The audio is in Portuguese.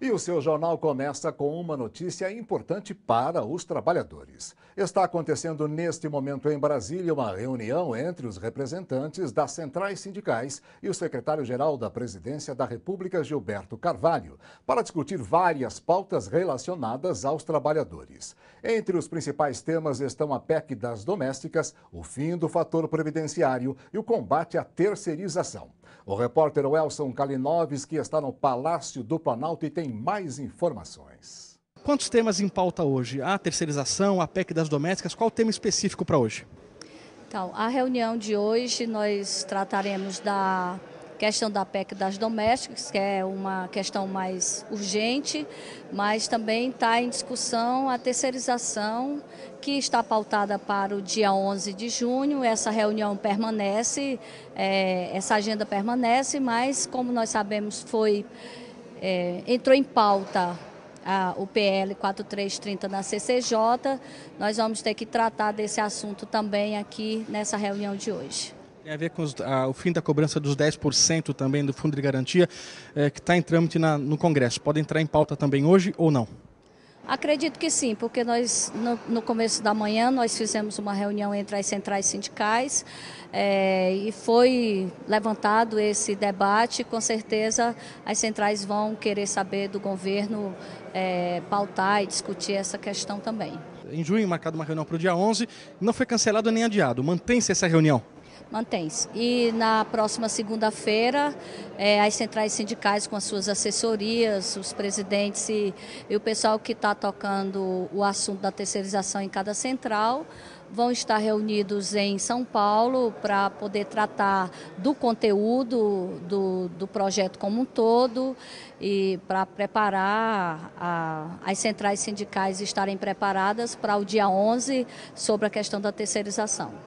E o seu jornal começa com uma notícia importante para os trabalhadores. Está acontecendo neste momento em Brasília uma reunião entre os representantes das centrais sindicais e o secretário-geral da Presidência da República, Gilberto Carvalho, para discutir várias pautas relacionadas aos trabalhadores. Entre os principais temas estão a PEC das domésticas, o fim do fator previdenciário e o combate à terceirização. O repórter Welson Kalinovski está no Palácio do Planalto e tem mais informações. Quantos temas em pauta hoje? A terceirização, a PEC das domésticas, qual o tema específico para hoje? Então, a reunião de hoje nós trataremos da questão da PEC das domésticas, que é uma questão mais urgente, mas também está em discussão a terceirização, que está pautada para o dia 11 de junho. Essa reunião permanece, é, essa agenda permanece, mas como nós sabemos, foi é, entrou em pauta a, o PL 4330 na CCJ, nós vamos ter que tratar desse assunto também aqui nessa reunião de hoje. Tem a ver com os, a, o fim da cobrança dos 10% também do Fundo de Garantia, é, que está em trâmite na, no Congresso. Pode entrar em pauta também hoje ou não? Acredito que sim, porque nós, no, no, começo da manhã, nós fizemos uma reunião entre as centrais sindicais é, e foi levantado esse debate. Com certeza, as centrais vão querer saber do governo é, pautar e discutir essa questão também. Em junho, marcado uma reunião para o dia 11, não foi cancelado nem adiado. Mantém-se essa reunião? mantém-se. E na próxima segunda-feira, é, as centrais sindicais com as suas assessorias, os presidentes e, e o pessoal que está tocando o assunto da terceirização em cada central vão estar reunidos em São Paulo para poder tratar do conteúdo do, do projeto como um todo e para preparar a, as centrais sindicais estarem preparadas para o dia 11 sobre a questão da terceirização.